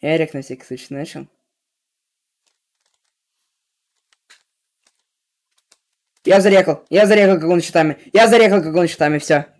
Эрик на всякий случай начал. Я зарекал, я зарекал, как он щитами, я зарекал, как он щитами, все.